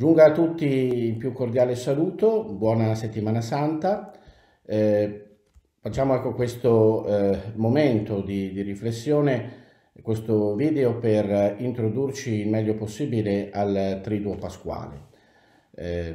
Giunga a tutti il più cordiale saluto, buona settimana santa. Eh, facciamo ecco questo eh, momento di, di, riflessione, questo video per introdurci il meglio possibile al Triduo Pasquale. Eh,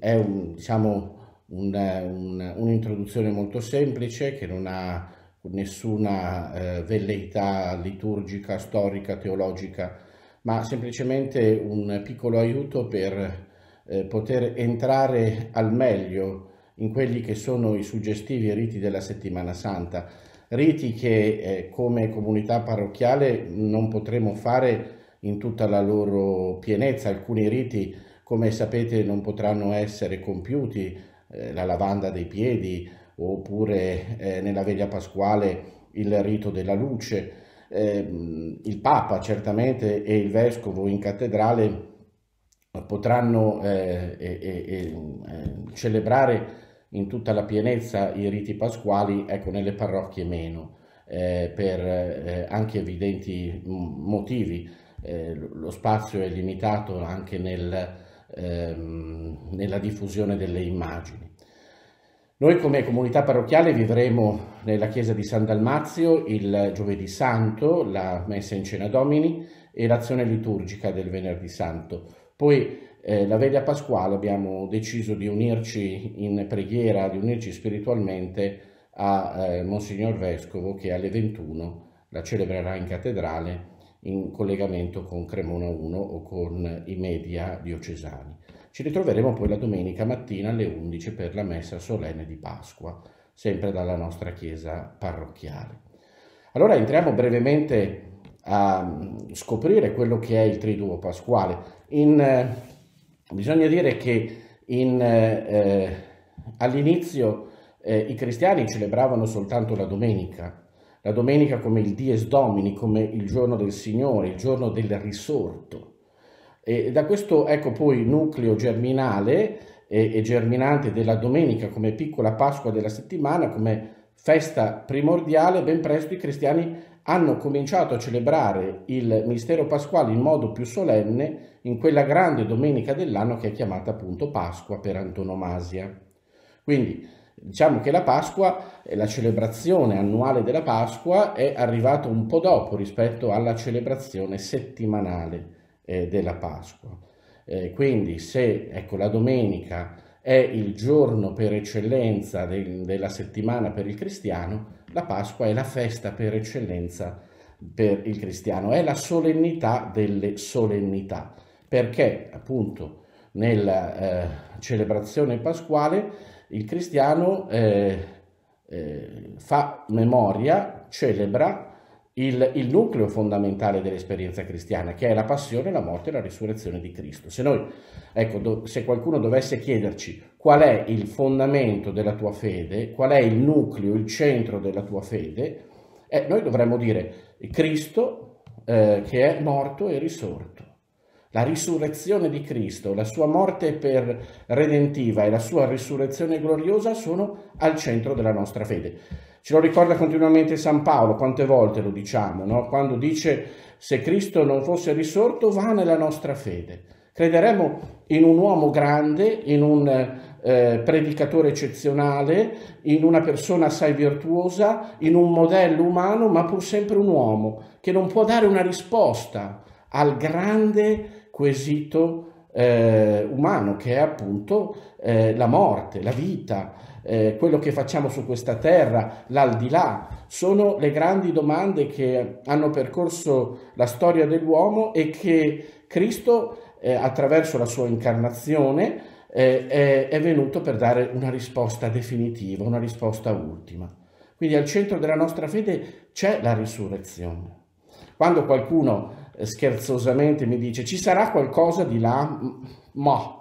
è un, diciamo, un'introduzione un, un molto semplice che non ha nessuna eh, velleità liturgica, storica, teologica, ma semplicemente un piccolo aiuto per eh, poter entrare al meglio in quelli che sono i suggestivi riti della settimana santa, riti che eh, come comunità parrocchiale non potremo fare in tutta la loro pienezza, alcuni riti come sapete non potranno essere compiuti, eh, la lavanda dei piedi oppure eh, nella veglia pasquale il rito della luce, Ehm, il Papa certamente e il Vescovo in cattedrale potranno eh, eh, celebrare in tutta la pienezza i riti pasquali, ecco, nelle parrocchie meno, eh, per eh, anche evidenti motivi. Eh, lo spazio è limitato anche nel, ehm, nella diffusione delle immagini. Noi come comunità parrocchiale vivremo nella chiesa di San Dalmazio il giovedì santo, la messa in cena domini e l'azione liturgica del venerdì santo. Poi eh, la veglia pasquale abbiamo deciso di unirci in preghiera, di unirci spiritualmente a eh, Monsignor Vescovo che alle 21 la celebrerà in cattedrale in collegamento con Cremona 1 o con i media diocesani. Ci ritroveremo poi la domenica mattina alle 11 per la messa solenne di Pasqua, sempre dalla nostra chiesa parrocchiale. Allora entriamo brevemente a mm, scoprire quello che è il triduo pasquale. In, eh, bisogna dire che eh, eh, all'inizio eh, i cristiani celebravano soltanto la domenica, la domenica come il dies domini, come il giorno del Signore, il giorno del risorto. E da questo ecco poi nucleo germinale e, e germinante della domenica come piccola Pasqua della settimana, come festa primordiale, ben presto i cristiani hanno cominciato a celebrare il mistero pasquale in modo più solenne in quella grande domenica dell'anno che è chiamata appunto Pasqua per antonomasia. Quindi diciamo che la Pasqua, eh, la celebrazione annuale della Pasqua è arrivata un po' dopo rispetto alla celebrazione settimanale eh, della Pasqua. Eh, quindi se ecco, la domenica è il giorno per eccellenza del, della settimana per il cristiano, la Pasqua è la festa per eccellenza per il cristiano, è la solennità delle solennità, perché appunto nella eh, celebrazione pasquale il cristiano eh, eh, fa memoria, celebra il, il, nucleo fondamentale dell'esperienza cristiana, che è la passione, la morte e la risurrezione di Cristo. Se, noi, ecco, do, se qualcuno dovesse chiederci qual è il fondamento della tua fede, qual è il nucleo, il centro della tua fede, eh, noi dovremmo dire Cristo eh, che è morto e risorto. La risurrezione di Cristo, la sua morte per redentiva e la sua risurrezione gloriosa sono al centro della nostra fede. Ce lo ricorda continuamente San Paolo, quante volte lo diciamo, no? quando dice se Cristo non fosse risorto, va nella nostra fede. Crederemo in un uomo grande, in un eh, predicatore eccezionale, in una persona assai virtuosa, in un modello umano, ma pur sempre un uomo che non può dare una risposta al grande quesito eh, umano che è appunto eh, la morte, la vita, eh, quello che facciamo su questa terra, l'aldilà, sono le grandi domande che hanno percorso la storia dell'uomo e che Cristo, eh, attraverso la sua incarnazione, eh, è, è venuto per dare una risposta definitiva, una risposta ultima. Quindi al centro della nostra fede c'è la risurrezione. Quando qualcuno eh, scherzosamente mi dice ci sarà qualcosa di là, ma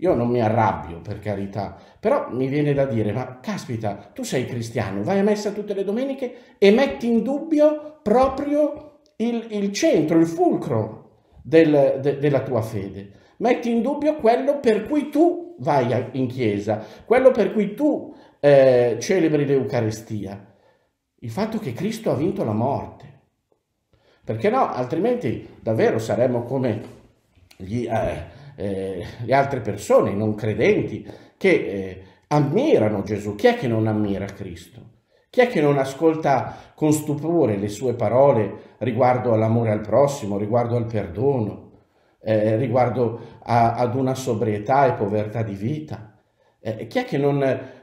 io non mi arrabbio, per carità, però mi viene da dire, ma caspita, tu sei cristiano, vai a messa tutte le domeniche e metti in dubbio proprio il, il centro, il fulcro del, de, della tua fede. Metti in dubbio quello per cui tu vai in chiesa, quello per cui tu eh, celebri l'Eucarestia. Il fatto che Cristo ha vinto la morte. Perché no? Altrimenti davvero saremmo come gli... Eh, eh, le altre persone, i non credenti, che eh, ammirano Gesù. Chi è che non ammira Cristo? Chi è che non ascolta con stupore le sue parole riguardo all'amore al prossimo, riguardo al perdono, eh, riguardo a, ad una sobrietà e povertà di vita? Eh, chi è che non,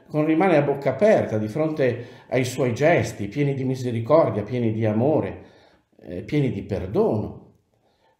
non, rimane a bocca aperta di fronte ai suoi gesti, pieni di misericordia, pieni di amore, eh, pieni di perdono?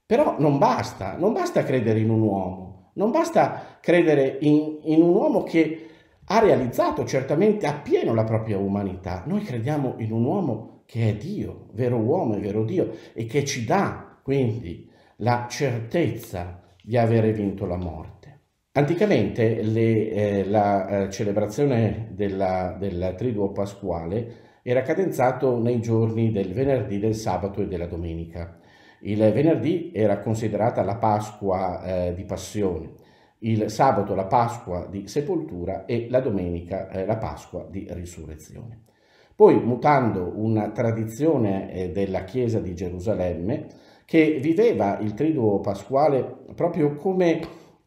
Però non basta, non basta credere in un uomo, non basta credere in, in un uomo che ha realizzato certamente appieno la propria umanità. Noi crediamo in un uomo che è Dio, vero uomo e vero Dio, e che ci dà quindi la certezza di avere vinto la morte. Anticamente le, eh, la eh, celebrazione della, del triduo pasquale era cadenzato nei giorni del venerdì, del sabato e della domenica. Il venerdì era considerata la Pasqua eh, di Passione, il sabato la Pasqua di Sepoltura e la domenica eh, la Pasqua di Risurrezione. Poi, mutando una tradizione eh, della Chiesa di Gerusalemme, che viveva il triduo pasquale proprio come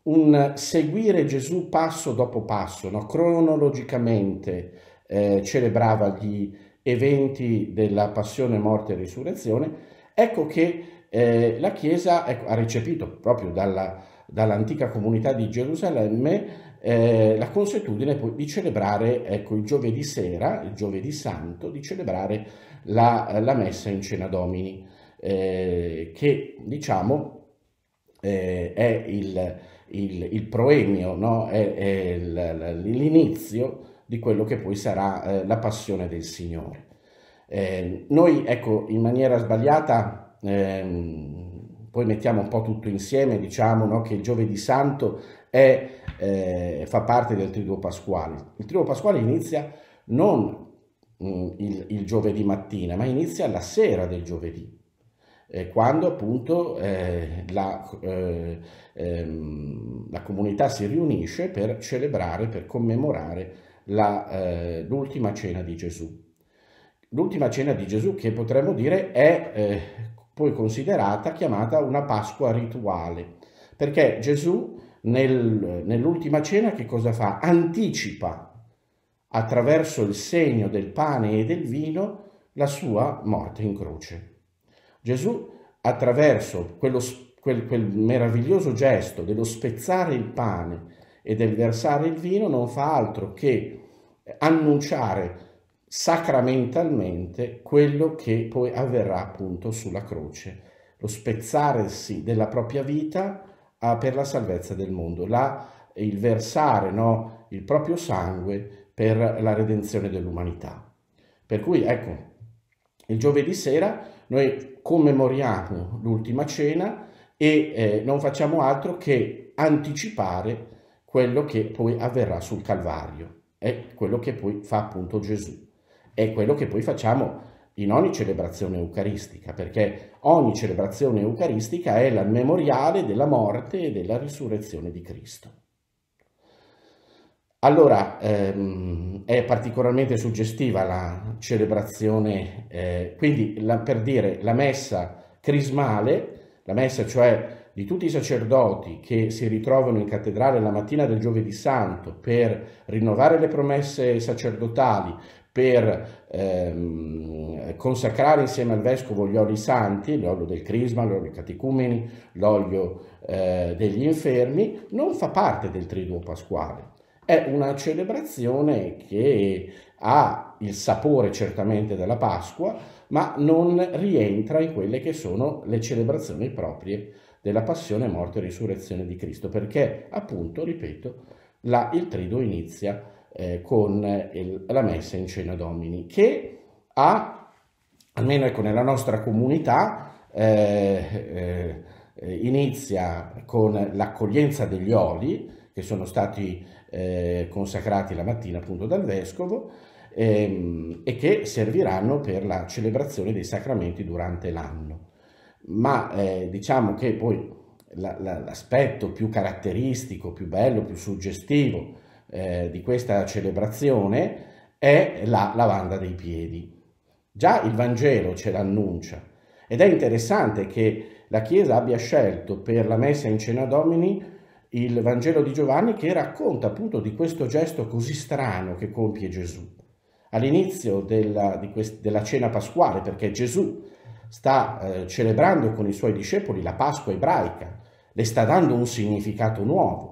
un seguire Gesù passo dopo passo, no? cronologicamente eh, celebrava gli eventi della passione, morte e risurrezione, ecco che eh, la Chiesa ecco, ha recepito proprio dalla, dall'antica comunità di Gerusalemme eh, la consuetudine di celebrare ecco, il giovedì sera, il giovedì santo, di celebrare la, la messa in cena domini, eh, che diciamo eh, è il, il, il proemio, no? è, è l'inizio di quello che poi sarà eh, la passione del Signore. Eh, noi, ecco, in maniera sbagliata ehm, poi mettiamo un po' tutto insieme, diciamo no, che il giovedì santo è, eh, fa parte del triduo pasquale. Il triduo pasquale inizia non mh, mm, il, il, giovedì mattina, ma inizia la sera del giovedì, eh, quando appunto eh, la, eh, ehm, la, comunità si riunisce per celebrare, per commemorare eh, l'ultima cena di Gesù l'ultima cena di Gesù che potremmo dire è eh, poi considerata chiamata una Pasqua rituale, perché Gesù nel, nell'ultima cena che cosa fa? Anticipa attraverso il segno del pane e del vino la sua morte in croce. Gesù attraverso quello, quel, quel meraviglioso gesto dello spezzare il pane e del versare il vino non fa altro che annunciare sacramentalmente quello che poi avverrà appunto sulla croce, lo spezzarsi della propria vita ah, per la salvezza del mondo, la, il versare no, il proprio sangue per la redenzione dell'umanità. Per cui ecco, il giovedì sera noi commemoriamo l'ultima cena e eh, non facciamo altro che anticipare quello che poi avverrà sul Calvario, è quello che poi fa appunto Gesù è quello che poi facciamo in ogni celebrazione eucaristica, perché ogni celebrazione eucaristica è la memoriale della morte e della risurrezione di Cristo. Allora, ehm, è particolarmente suggestiva la celebrazione, eh, quindi la, per dire la messa crismale, la messa cioè di tutti i sacerdoti che si ritrovano in cattedrale la mattina del giovedì santo per rinnovare le promesse sacerdotali, per ehm, consacrare insieme al vescovo gli oli santi, l'olio del crisma, l'olio dei catecumeni, l'olio eh, degli infermi, non fa parte del triduo pasquale. È una celebrazione che ha il sapore certamente della Pasqua, ma non rientra in quelle che sono le celebrazioni proprie della passione, morte e risurrezione di Cristo, perché appunto, ripeto, la, il triduo inizia eh, con il, la messa in cena domini, che ha, almeno ecco, nella nostra comunità, eh, eh, inizia con l'accoglienza degli oli, che sono stati eh, consacrati la mattina appunto dal vescovo, ehm, e che serviranno per la celebrazione dei sacramenti durante l'anno. Ma eh, diciamo che poi l'aspetto più caratteristico, più bello, più suggestivo eh, di questa celebrazione è la lavanda dei piedi. Già il Vangelo ce l'annuncia ed è interessante che la Chiesa abbia scelto per la messa in cena domini il Vangelo di Giovanni che racconta appunto di questo gesto così strano che compie Gesù. All'inizio della, di quest, della cena pasquale, perché Gesù sta eh, celebrando con i suoi discepoli la Pasqua ebraica, le sta dando un significato nuovo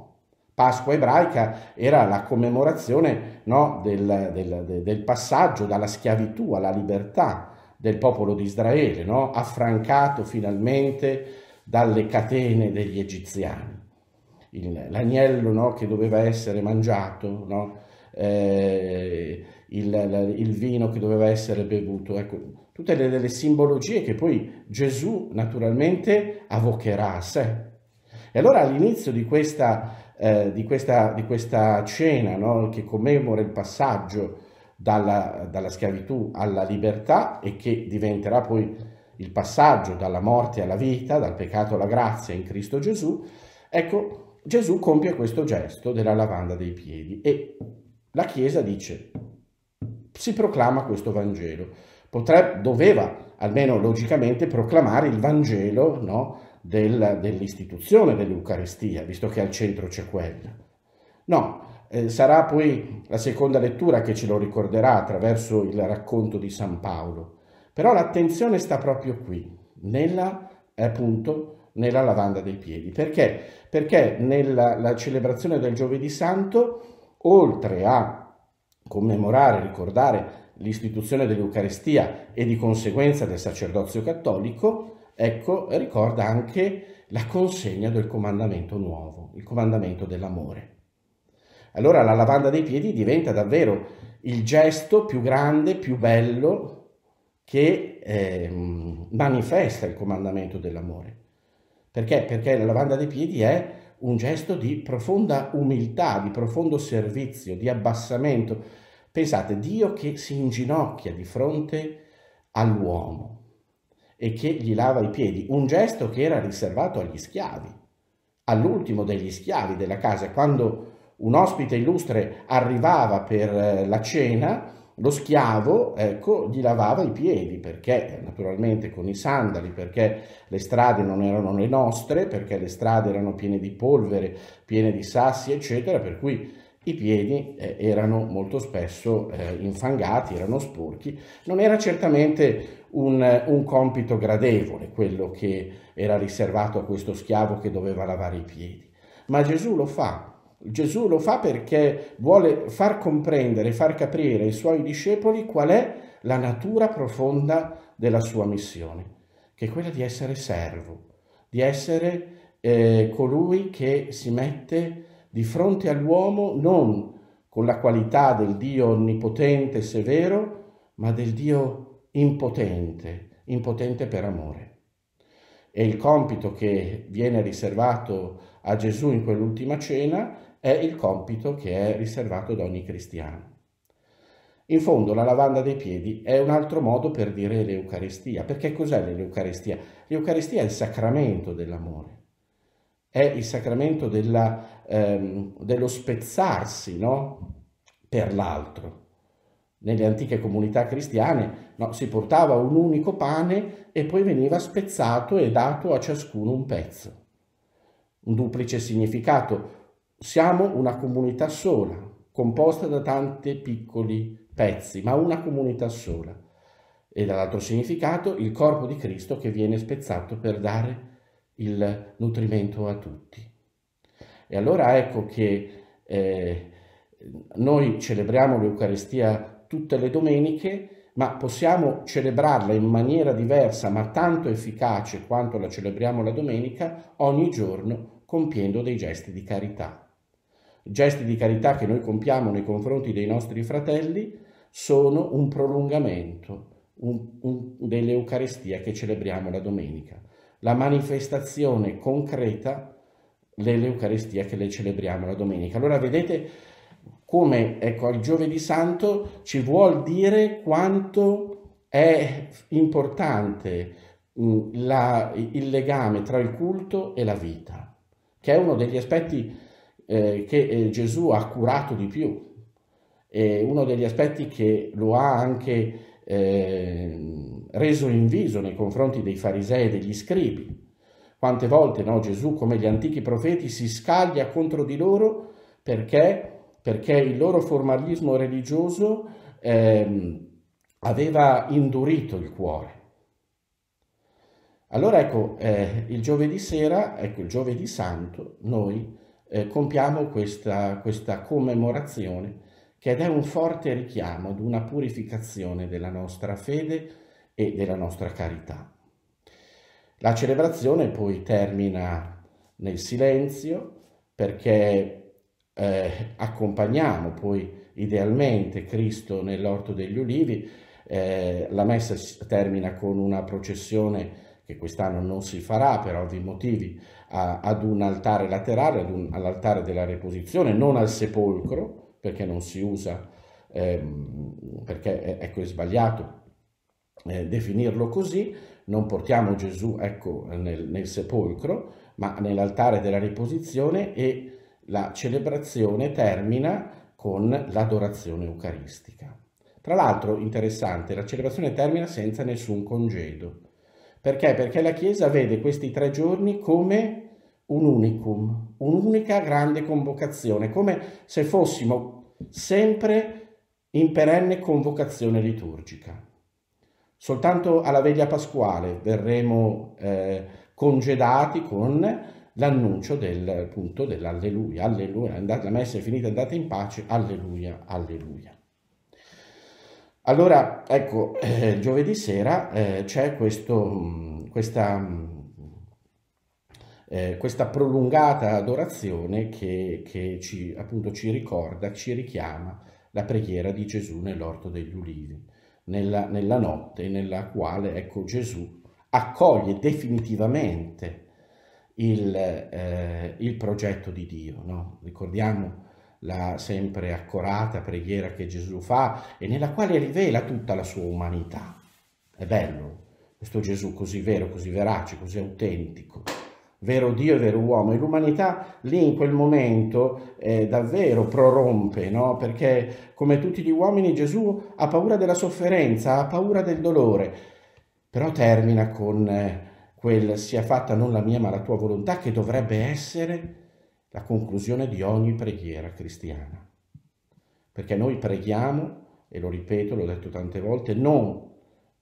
Pasqua ebraica era la commemorazione no, del, del, del, passaggio dalla schiavitù alla libertà del popolo di Israele, no? affrancato finalmente dalle catene degli egiziani. l'agnello no, che doveva essere mangiato, eh, il, il, vino che doveva essere bevuto, ecco, tutte le, le simbologie che poi Gesù naturalmente avocherà a sé. E allora all'inizio di questa eh, di, questa, di, questa, cena no? che commemora il passaggio dalla, dalla, schiavitù alla libertà e che diventerà poi il passaggio dalla morte alla vita, dal peccato alla grazia in Cristo Gesù, ecco Gesù compie questo gesto della lavanda dei piedi e la Chiesa dice, si proclama questo Vangelo. Potrebbe, doveva almeno logicamente proclamare il Vangelo no? del, dell'istituzione dell'Eucaristia, visto che al centro c'è quella. No, eh, sarà poi la seconda lettura che ce lo ricorderà attraverso il racconto di San Paolo. Però l'attenzione sta proprio qui, nella, eh, appunto, nella lavanda dei piedi. Perché? Perché nella celebrazione del giovedì santo, oltre a commemorare, ricordare l'istituzione dell'Eucaristia e di conseguenza del sacerdozio cattolico, ecco, ricorda anche la consegna del comandamento nuovo, il comandamento dell'amore. Allora la lavanda dei piedi diventa davvero il gesto più grande, più bello che eh, manifesta il comandamento dell'amore. Perché? Perché la lavanda dei piedi è un gesto di profonda umiltà, di profondo servizio, di abbassamento. Pensate, Dio che si inginocchia di fronte all'uomo, e che gli lava i piedi, un gesto che era riservato agli schiavi, all'ultimo degli schiavi della casa. Quando un ospite illustre arrivava per eh, la cena, lo schiavo ecco, gli lavava i piedi perché naturalmente con i sandali, perché le strade non erano le nostre, perché le strade erano piene di polvere, piene di sassi, eccetera, per cui i piedi eh, erano molto spesso eh, infangati, erano sporchi. Non era certamente un, un compito gradevole, quello che era riservato a questo schiavo che doveva lavare i piedi. Ma Gesù lo fa. Gesù lo fa perché vuole far comprendere, far capire ai suoi discepoli qual è la natura profonda della sua missione, che è quella di essere servo, di essere eh, colui che si mette di fronte all'uomo non con la qualità del Dio onnipotente e severo, ma del Dio impotente, impotente per amore. E il compito che viene riservato a Gesù in quell'ultima cena è il compito che è riservato ad ogni cristiano. In fondo la lavanda dei piedi è un altro modo per dire l'Eucaristia, perché cos'è l'Eucaristia? L'Eucaristia è il sacramento dell'amore, è il sacramento della, ehm, dello spezzarsi no? per l'altro nelle antiche comunità cristiane no, si portava un unico pane e poi veniva spezzato e dato a ciascuno un pezzo. Un duplice significato. Siamo una comunità sola, composta da tanti piccoli pezzi, ma una comunità sola. E dall'altro significato il corpo di Cristo che viene spezzato per dare il nutrimento a tutti. E allora ecco che eh, noi celebriamo l'Eucaristia tutte le domeniche, ma possiamo celebrarla in maniera diversa, ma tanto efficace quanto la celebriamo la domenica, ogni giorno compiendo dei gesti di carità. Gesti di carità che noi compiamo nei confronti dei nostri fratelli sono un prolungamento dell'Eucarestia che celebriamo la domenica, la manifestazione concreta dell'Eucarestia che le celebriamo la domenica. Allora vedete come ecco, il giovedì santo ci vuol dire quanto è importante mm, la, il legame tra il culto e la vita, che è uno degli aspetti eh, che eh, Gesù ha curato di più, è uno degli aspetti che lo ha anche eh, reso inviso nei confronti dei farisei e degli scribi. Quante volte no, Gesù, come gli antichi profeti, si scaglia contro di loro perché perché il loro formalismo religioso eh, aveva indurito il cuore. Allora ecco, eh, il giovedì sera, ecco il giovedì santo, noi eh, compiamo questa, questa commemorazione che è un forte richiamo ad una purificazione della nostra fede e della nostra carità. La celebrazione poi termina nel silenzio perché eh, accompagniamo poi idealmente Cristo nell'orto degli ulivi, eh, la messa termina con una processione che quest'anno non si farà per ovvi motivi, a, ad un altare laterale, un, all'altare della reposizione, non al sepolcro, perché non si usa, eh, perché è, ecco, è sbagliato eh, definirlo così, non portiamo Gesù ecco, nel, nel sepolcro, ma nell'altare della riposizione e la celebrazione termina con l'adorazione eucaristica. Tra l'altro, interessante, la celebrazione termina senza nessun congedo. Perché? Perché la Chiesa vede questi tre giorni come un unicum, un'unica grande convocazione, come se fossimo sempre in perenne convocazione liturgica. Soltanto alla veglia pasquale verremo eh, congedati con l'annuncio del, appunto, dell'alleluia, alleluia, andate, la messa è finita, andate in pace, alleluia, alleluia. Allora, ecco, eh, giovedì sera eh, c'è questo, mm, questa, mm, eh, questa, prolungata adorazione che, che ci, appunto, ci ricorda, ci richiama la preghiera di Gesù nell'orto degli ulivi, nella, nella notte nella quale ecco, Gesù accoglie definitivamente il, eh, il progetto di Dio. No? Ricordiamo la sempre accorata preghiera che Gesù fa e nella quale rivela tutta la sua umanità. È bello questo Gesù così vero, così verace, così autentico vero Dio e vero uomo. E l'umanità lì in quel momento eh, davvero prorompe, no? perché come tutti gli uomini Gesù ha paura della sofferenza, ha paura del dolore, però termina con eh, quel sia fatta non la mia ma la tua volontà che dovrebbe essere la conclusione di ogni preghiera cristiana. Perché noi preghiamo, e lo ripeto, l'ho detto tante volte, non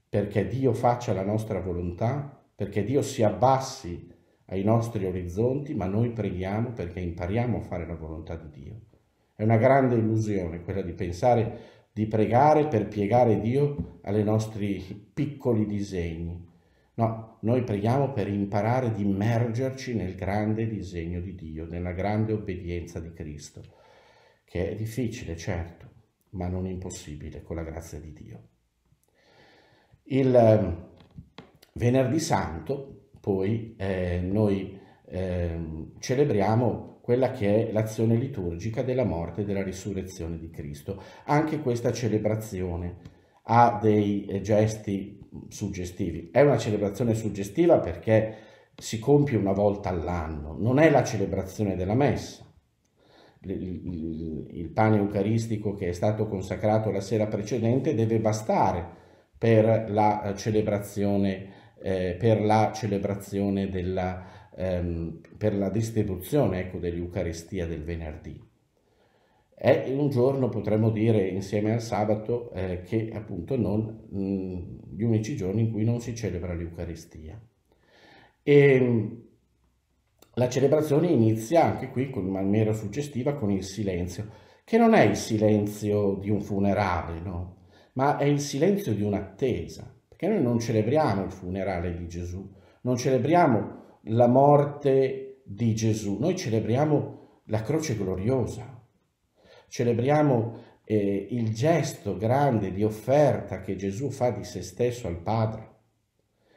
perché Dio faccia la nostra volontà, perché Dio si abbassi ai nostri orizzonti, ma noi preghiamo perché impariamo a fare la volontà di Dio. È una grande illusione quella di pensare di pregare per piegare Dio alle nostri piccoli disegni, No, noi preghiamo per imparare ad immergerci nel grande disegno di Dio, nella grande obbedienza di Cristo, che è difficile, certo, ma non impossibile con la grazia di Dio. Il ehm, venerdì santo, poi, eh, noi eh, celebriamo quella che è l'azione liturgica della morte e della risurrezione di Cristo. Anche questa celebrazione ha dei eh, gesti suggestivi. È una celebrazione suggestiva perché si compie una volta all'anno, non è la celebrazione della messa. Il pane eucaristico che è stato consacrato la sera precedente deve bastare per la eh, celebrazione, eh, per la celebrazione della, ehm, per la distribuzione ecco, dell'Eucaristia del venerdì è un giorno potremmo dire insieme al sabato eh, che appunto non mh, mm, gli unici giorni in cui non si celebra l'Eucaristia. E ehm, la celebrazione inizia anche qui in maniera suggestiva con il silenzio, che non è il silenzio di un funerale, no? ma è il silenzio di un'attesa, perché noi non celebriamo il funerale di Gesù, non celebriamo la morte di Gesù, noi celebriamo la croce gloriosa, Celebriamo eh, il gesto grande di offerta che Gesù fa di se stesso al Padre.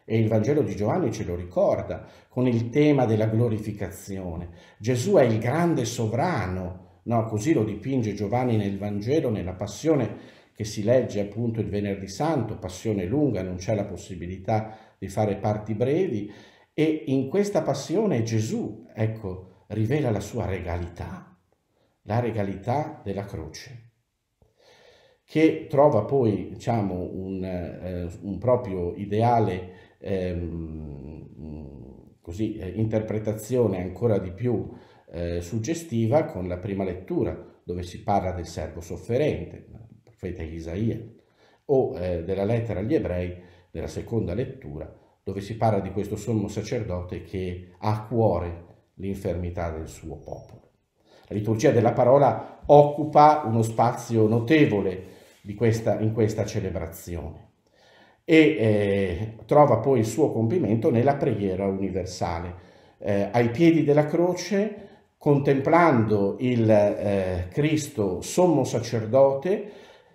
E il Vangelo di Giovanni ce lo ricorda con il tema della glorificazione. Gesù è il grande sovrano, no? così lo dipinge Giovanni nel Vangelo, nella passione che si legge appunto il venerdì santo, passione lunga, non c'è la possibilità di fare parti brevi, e in questa passione Gesù, ecco, rivela la sua regalità, la regalità della croce che trova poi diciamo, un, eh, un proprio ideale ehm, così, eh, interpretazione ancora di più eh, suggestiva con la prima lettura dove si parla del servo sofferente, il profeta Isaia, o eh, della lettera agli ebrei, della seconda lettura, dove si parla di questo sommo sacerdote che ha a cuore l'infermità del suo popolo. La liturgia della parola occupa uno spazio notevole questa, in questa celebrazione e eh, trova poi il suo compimento nella preghiera universale. Eh, ai piedi della croce, contemplando il eh, Cristo sommo sacerdote,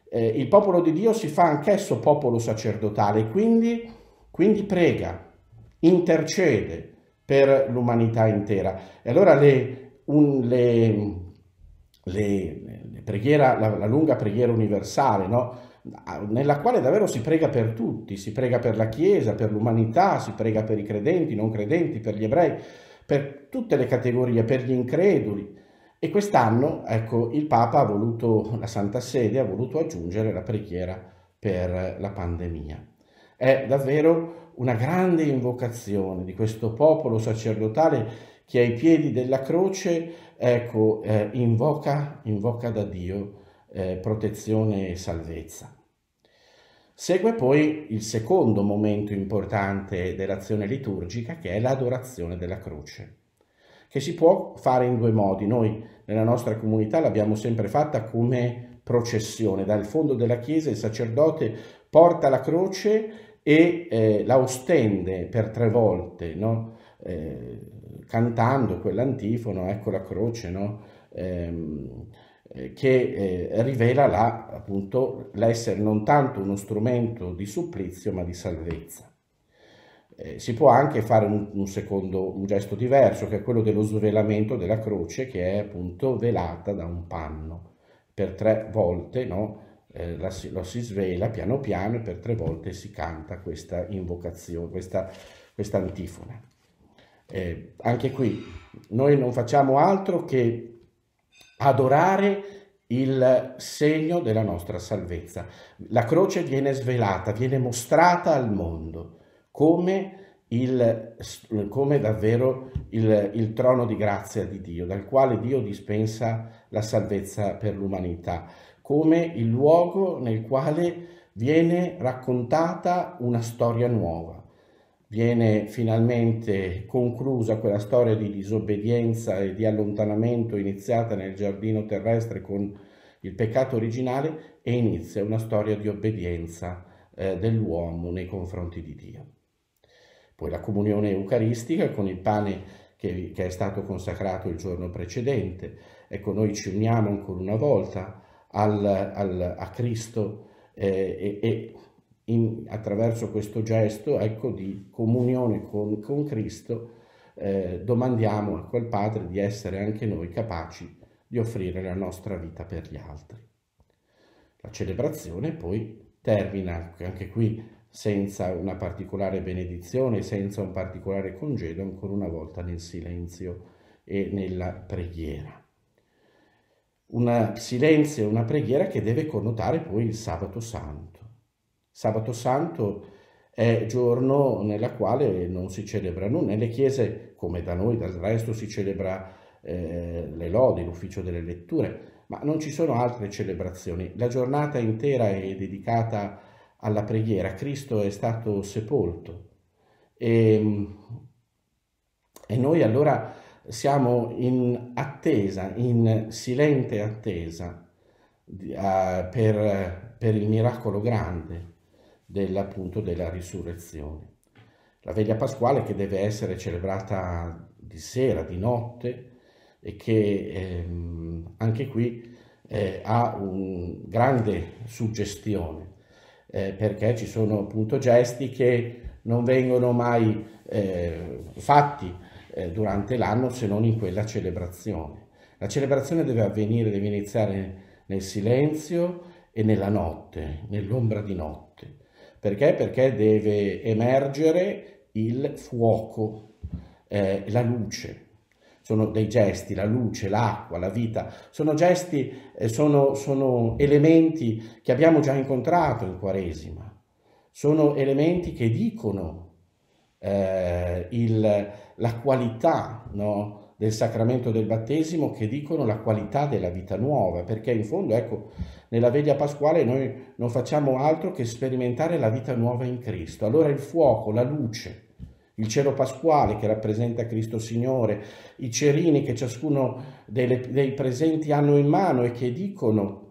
eh, il popolo di Dio si fa anch'esso popolo sacerdotale, quindi, quindi prega, intercede per l'umanità intera. E allora le un, le, le, le preghiera, la, la, lunga preghiera universale, no? nella quale davvero si prega per tutti, si prega per la Chiesa, per l'umanità, si prega per i credenti, non credenti, per gli ebrei, per tutte le categorie, per gli increduli. E quest'anno, ecco, il Papa ha voluto, la Santa Sede ha voluto aggiungere la preghiera per la pandemia. È davvero una grande invocazione di questo popolo sacerdotale che ai piedi della croce ecco, eh, invoca, invoca, da Dio eh, protezione e salvezza. Segue poi il secondo momento importante dell'azione liturgica che è l'adorazione della croce, che si può fare in due modi. Noi nella nostra comunità l'abbiamo sempre fatta come processione, dal fondo della chiesa il sacerdote porta la croce e eh, la ostende per tre volte, no? eh, cantando quell'antifono, ecco la croce, no? Ehm, eh, che eh, rivela la, appunto l'essere non tanto uno strumento di supplizio ma di salvezza. Eh, si può anche fare un, un, secondo, un gesto diverso, che è quello dello svelamento della croce, che è appunto velata da un panno. Per tre volte no? eh, la, lo si svela piano piano e per tre volte si canta questa invocazione, questa, questa antifona. Eh, anche qui noi non facciamo altro che adorare il segno della nostra salvezza. La croce viene svelata, viene mostrata al mondo come, il, come davvero il, il trono di grazia di Dio, dal quale Dio dispensa la salvezza per l'umanità, come il luogo nel quale viene raccontata una storia nuova viene finalmente conclusa quella storia di disobbedienza e di allontanamento iniziata nel giardino terrestre con il peccato originale e inizia una storia di obbedienza eh, dell'uomo nei confronti di Dio. Poi la comunione eucaristica con il pane che, che è stato consacrato il giorno precedente. Ecco, noi ci uniamo ancora una volta al, al, a Cristo eh, e, e in, attraverso questo gesto ecco, di comunione con, con Cristo, eh, domandiamo a quel Padre di essere anche noi capaci di offrire la nostra vita per gli altri. La celebrazione poi termina anche qui senza una particolare benedizione, senza un particolare congedo, ancora una volta nel silenzio e nella preghiera. Un silenzio e una preghiera che deve connotare poi il sabato santo. Sabato Santo è giorno nella quale non si celebra nulla. Nelle chiese, come da noi, dal resto si celebra eh, le lodi, l'ufficio delle letture, ma non ci sono altre celebrazioni. La giornata intera è dedicata alla preghiera. Cristo è stato sepolto e, ehm, e noi allora siamo in attesa, in silente attesa di, uh, per, per il miracolo grande del, della risurrezione. La veglia pasquale che deve essere celebrata di sera, di notte, e che ehm, anche qui eh, ha una grande suggestione, eh, perché ci sono appunto gesti che non vengono mai eh, fatti eh, durante l'anno se non in quella celebrazione. La celebrazione deve avvenire, deve iniziare nel silenzio e nella notte, nell'ombra di notte perché? Perché deve emergere il fuoco, eh, la luce. Sono dei gesti, la luce, l'acqua, la vita, sono gesti, eh, sono, sono elementi che abbiamo già incontrato in Quaresima, sono elementi che dicono eh, il, la qualità, no? del sacramento del battesimo che dicono la qualità della vita nuova, perché in fondo, ecco, nella veglia pasquale noi non facciamo altro che sperimentare la vita nuova in Cristo. Allora il fuoco, la luce, il cielo pasquale che rappresenta Cristo Signore, i cerini che ciascuno delle, dei presenti hanno in mano e che dicono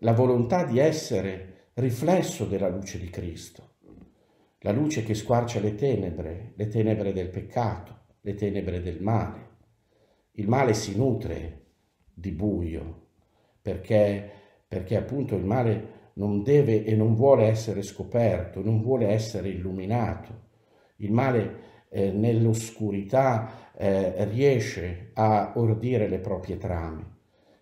la volontà di essere riflesso della luce di Cristo, la luce che squarcia le tenebre, le tenebre del peccato, le tenebre del male. Il male si nutre di buio perché, perché appunto il male non deve e non vuole essere scoperto, non vuole essere illuminato. Il male eh, nell'oscurità eh, riesce a ordire le proprie trame.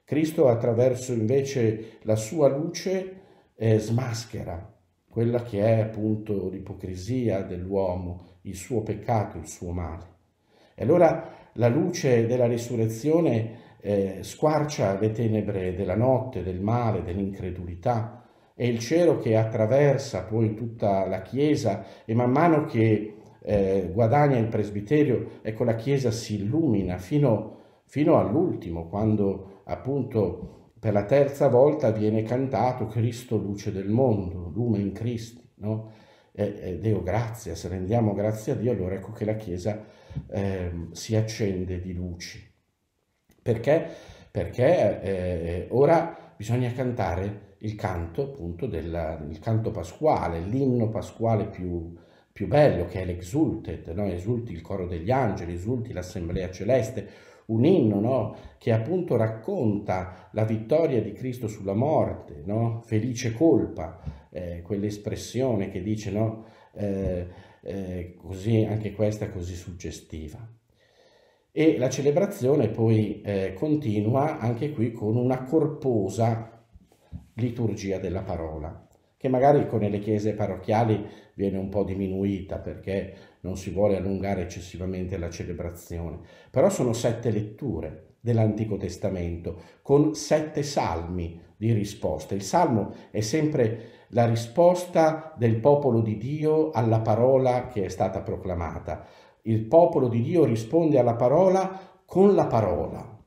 Cristo attraverso invece la sua luce eh, smaschera quella che è appunto l'ipocrisia dell'uomo, il suo peccato, il suo male. E allora la luce della risurrezione eh, squarcia le tenebre della notte, del male, dell'incredulità. È il cielo che attraversa poi tutta la Chiesa e man mano che eh, guadagna il presbiterio, ecco la Chiesa si illumina fino, fino all'ultimo, quando appunto per la terza volta viene cantato Cristo luce del mondo, lume in Cristo, no? Eh, eh, Deo grazia, se rendiamo grazie a Dio, allora ecco che la Chiesa eh, si accende di luci. Perché? Perché eh, ora bisogna cantare il canto, appunto, della, il canto pasquale, l'inno pasquale più, più bello, che è l'exulted, no? esulti il coro degli angeli, esulti l'assemblea celeste, un inno no? che appunto racconta la vittoria di Cristo sulla morte, no? felice colpa, eh, quell'espressione che dice no? Eh, eh, così, anche questa così suggestiva. E la celebrazione poi eh, continua anche qui con una corposa liturgia della parola, che magari con le chiese parrocchiali viene un po' diminuita perché non si vuole allungare eccessivamente la celebrazione, però sono sette letture dell'Antico Testamento, con sette salmi di risposta. Il salmo è sempre la risposta del popolo di Dio alla parola che è stata proclamata. Il popolo di Dio risponde alla parola con la parola.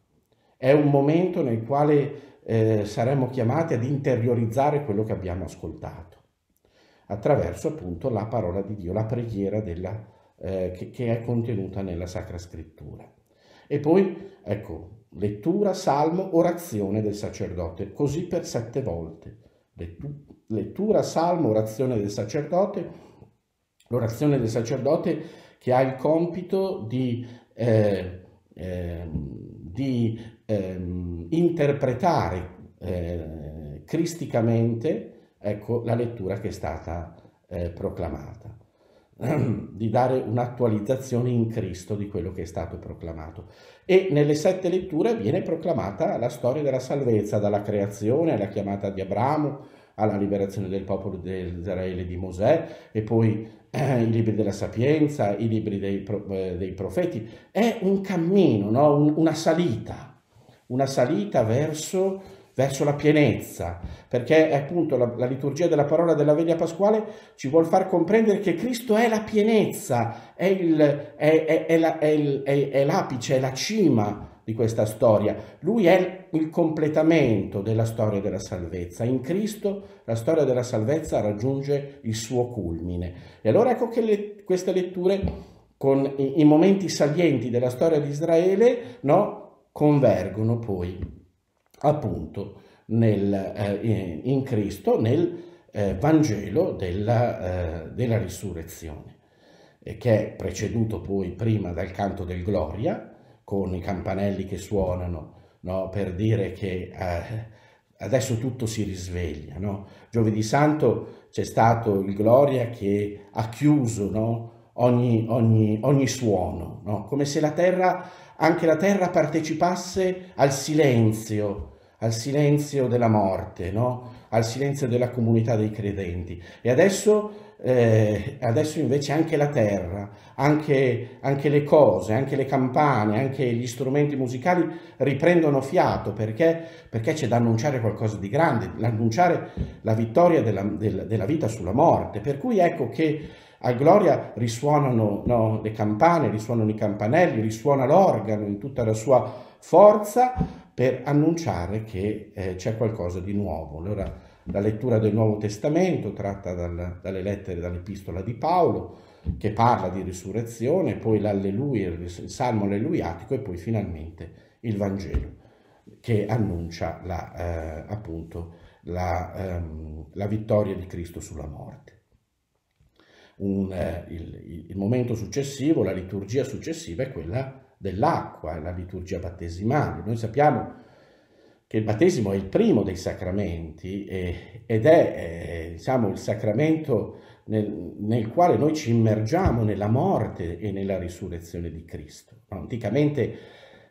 È un momento nel quale eh, saremo chiamati ad interiorizzare quello che abbiamo ascoltato, attraverso appunto la parola di Dio, la preghiera della, eh, che, che è contenuta nella Sacra Scrittura. E poi, ecco, lettura, salmo, orazione del sacerdote, così per sette volte. lettura, salmo, orazione del sacerdote, l'orazione del sacerdote che ha il compito di, eh, ehm, ehm, eh, di eh, interpretare cristicamente ecco, la lettura che è stata eh, proclamata. Ehm, di dare un'attualizzazione in Cristo di quello che è stato proclamato. E nelle sette letture viene proclamata la storia della salvezza, dalla creazione alla chiamata di Abramo, alla liberazione del popolo di Israele di Mosè e poi eh, i libri della sapienza, i libri dei, eh, dei profeti. È un cammino, no? un, una salita, una salita verso verso la pienezza, perché è appunto la, la liturgia della parola della veglia pasquale ci vuol far comprendere che Cristo è la pienezza, è, il, è, è, è la, il, l'apice, è la cima di questa storia. Lui è il completamento della storia della salvezza. In Cristo la storia della salvezza raggiunge il suo culmine. E allora ecco che le, queste letture con i, i, momenti salienti della storia di Israele no, convergono poi appunto nel, eh, in Cristo, nel eh, Vangelo della, eh, della risurrezione, eh, che è preceduto poi prima dal canto del Gloria, con i campanelli che suonano no, per dire che eh, adesso tutto si risveglia. No? Giovedì Santo c'è stato il Gloria che ha chiuso no, ogni, ogni, ogni, suono, come se la terra anche la terra partecipasse al silenzio, al silenzio della morte, no? al silenzio della comunità dei credenti. E adesso, eh, adesso invece anche la terra, anche, anche, le cose, anche le campane, anche gli strumenti musicali riprendono fiato perché, perché c'è da annunciare qualcosa di grande, annunciare la vittoria della, della, della vita sulla morte. Per cui ecco che a Gloria risuonano no, le campane, risuonano i campanelli, risuona l'organo in tutta la sua forza per annunciare che eh, c'è qualcosa di nuovo. Allora la lettura del Nuovo Testamento tratta dal, dalle lettere, dall'epistola di Paolo, che parla di risurrezione, poi l'alleluia, il salmo alleluiatico e poi finalmente il Vangelo che annuncia la, eh, appunto la, ehm, la vittoria di Cristo sulla morte un, eh, il, il, momento successivo, la liturgia successiva è quella dell'acqua, la liturgia battesimale. Noi sappiamo che il battesimo è il primo dei sacramenti e, ed è, eh, diciamo, il sacramento nel, nel, quale noi ci immergiamo nella morte e nella risurrezione di Cristo. Anticamente,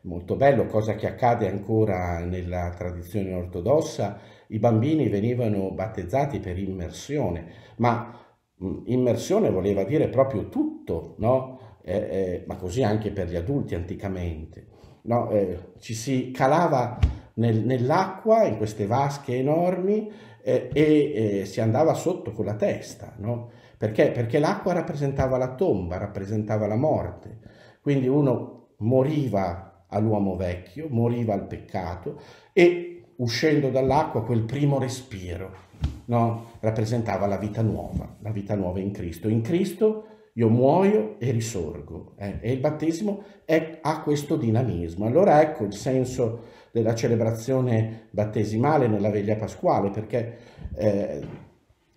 molto bello, cosa che accade ancora nella tradizione ortodossa, i bambini venivano battezzati per immersione, ma Mm, immersione voleva dire proprio tutto, no? eh, eh, ma così anche per gli adulti anticamente. No? Eh, ci si calava nel, nell'acqua, in queste vasche enormi, eh, e eh, si andava sotto con la testa. No? Perché? Perché l'acqua rappresentava la tomba, rappresentava la morte. Quindi uno moriva all'uomo vecchio, moriva al peccato e uscendo dall'acqua quel primo respiro no? rappresentava la vita nuova, la vita nuova in Cristo. In Cristo io muoio e risorgo eh? e il battesimo è, ha questo dinamismo. Allora ecco il senso della celebrazione battesimale nella veglia pasquale perché eh,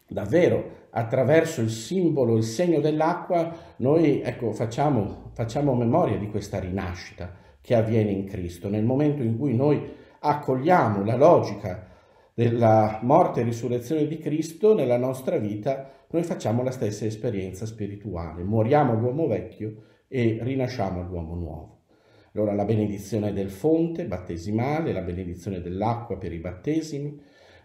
davvero attraverso il simbolo, il segno dell'acqua, noi ecco, facciamo, facciamo memoria di questa rinascita che avviene in Cristo, nel momento in cui noi accogliamo la logica della morte e risurrezione di Cristo nella nostra vita, noi facciamo la stessa esperienza spirituale. Moriamo all'uomo vecchio e rinasciamo all'uomo nuovo. Allora la benedizione del fonte battesimale, la benedizione dell'acqua per i battesimi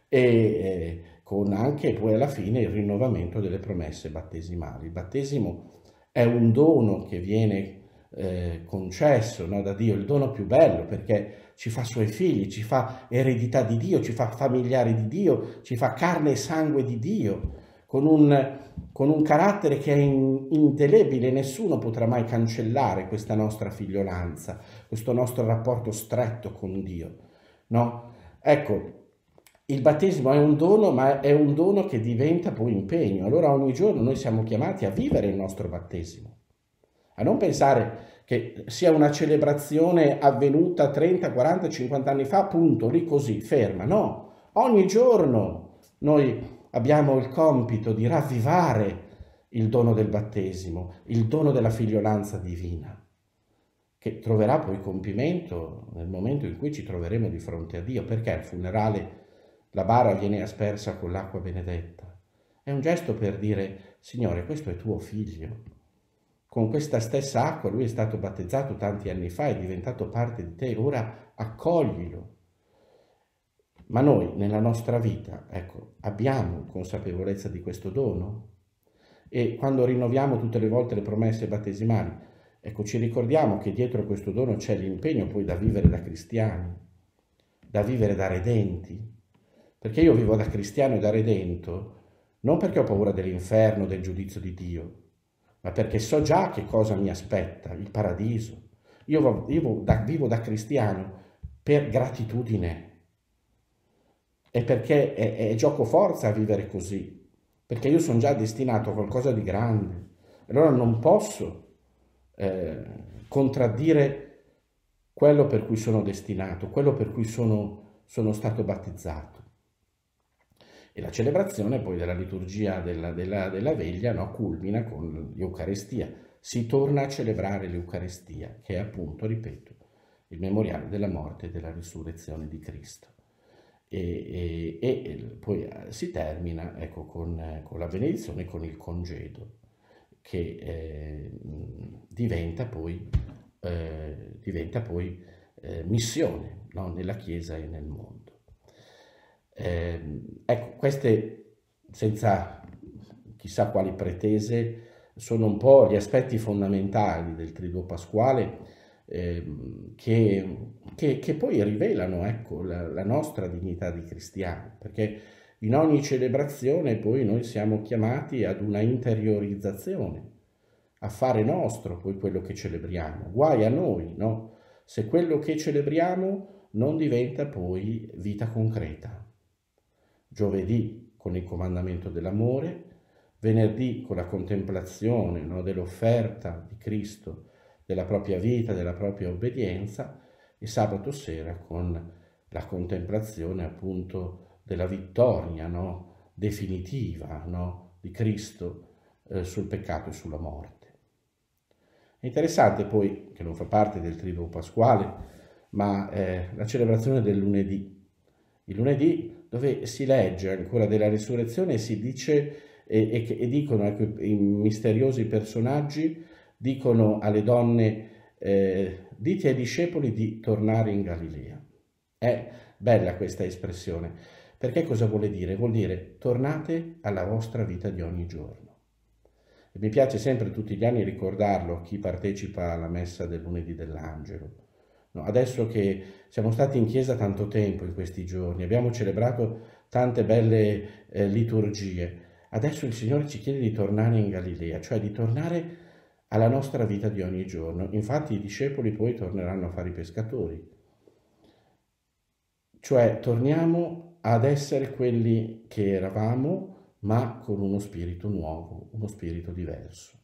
e eh, con anche poi alla fine il rinnovamento delle promesse battesimali. Il battesimo è un dono che viene eh, concesso no, da Dio, il dono più bello perché ci fa suoi figli, ci fa eredità di Dio, ci fa familiari di Dio, ci fa carne e sangue di Dio, con un, con un carattere che è in, indelebile, nessuno potrà mai cancellare questa nostra figliolanza, questo nostro rapporto stretto con Dio. No? Ecco, il battesimo è un dono, ma è un dono che diventa poi impegno. Allora ogni giorno noi siamo chiamati a vivere il nostro battesimo a non pensare che sia una celebrazione avvenuta 30, 40, 50 anni fa, punto, lì così, ferma. No, ogni giorno noi abbiamo il compito di ravvivare il dono del battesimo, il dono della figliolanza divina, che troverà poi compimento nel momento in cui ci troveremo di fronte a Dio, perché al funerale la bara viene aspersa con l'acqua benedetta. È un gesto per dire, Signore, questo è tuo figlio, con questa stessa acqua, lui è stato battezzato tanti anni fa, è diventato parte di te, ora accoglilo. Ma noi nella nostra vita, ecco, abbiamo consapevolezza di questo dono? E quando rinnoviamo tutte le volte le promesse battesimali, ecco, ci ricordiamo che dietro questo dono c'è l'impegno poi da vivere da cristiani, da vivere da redenti. Perché io vivo da cristiano e da redento non perché ho paura dell'inferno, del giudizio di Dio, ma perché so già che cosa mi aspetta, il paradiso. Io vivo da, vivo da cristiano per gratitudine e perché è, è, gioco forza a vivere così, perché io sono già destinato a qualcosa di grande. Allora non posso eh, contraddire quello per cui sono destinato, quello per cui sono, sono stato battezzato. E la celebrazione poi della liturgia della, della, della veglia no, culmina con l'Eucarestia. Si torna a celebrare l'Eucarestia, che è appunto, ripeto, il memoriale della morte e della risurrezione di Cristo. E, e, e poi eh, si termina ecco, con, con, la benedizione, con il congedo, che eh, diventa poi, eh, diventa poi eh, missione no? nella Chiesa e nel mondo. Eh, ecco, queste, senza chissà quali pretese, sono un po' gli aspetti fondamentali del Triduo Pasquale eh, che, che, che, poi rivelano ecco, la, la, nostra dignità di cristiani, perché in ogni celebrazione poi noi siamo chiamati ad una interiorizzazione, a fare nostro poi quello che celebriamo. Guai a noi, no? Se quello che celebriamo non diventa poi vita concreta giovedì con il comandamento dell'amore, venerdì con la contemplazione no, dell'offerta di Cristo, della propria vita, della propria obbedienza e sabato sera con la contemplazione appunto della vittoria no, definitiva no, di Cristo eh, sul peccato e sulla morte. È interessante poi, che non fa parte del triduo pasquale, ma eh, la celebrazione del lunedì. Il lunedì dove si legge ancora della risurrezione e si dice e, e, e dicono ecco, i misteriosi personaggi dicono alle donne eh, dite ai discepoli di tornare in Galilea. È bella questa espressione, perché cosa vuole dire? Vuol dire tornate alla vostra vita di ogni giorno. E mi piace sempre tutti gli anni ricordarlo a chi partecipa alla messa del lunedì dell'angelo No, adesso che siamo stati in chiesa tanto tempo in questi giorni, abbiamo celebrato tante belle eh, liturgie, adesso il Signore ci chiede di tornare in Galilea, cioè di tornare alla nostra vita di ogni giorno. Infatti i discepoli poi torneranno a fare i pescatori. Cioè torniamo ad essere quelli che eravamo, ma con uno spirito nuovo, uno spirito diverso.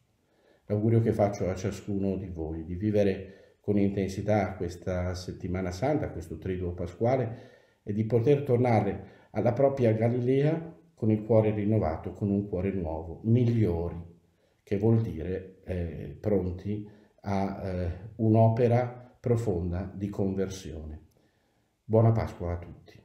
L'augurio che faccio a ciascuno di voi di vivere con intensità questa settimana santa, questo triduo pasquale, e di poter tornare alla propria Galilea con il cuore rinnovato, con un cuore nuovo, migliori, che vuol dire eh, pronti a eh, un'opera profonda di conversione. Buona Pasqua a tutti.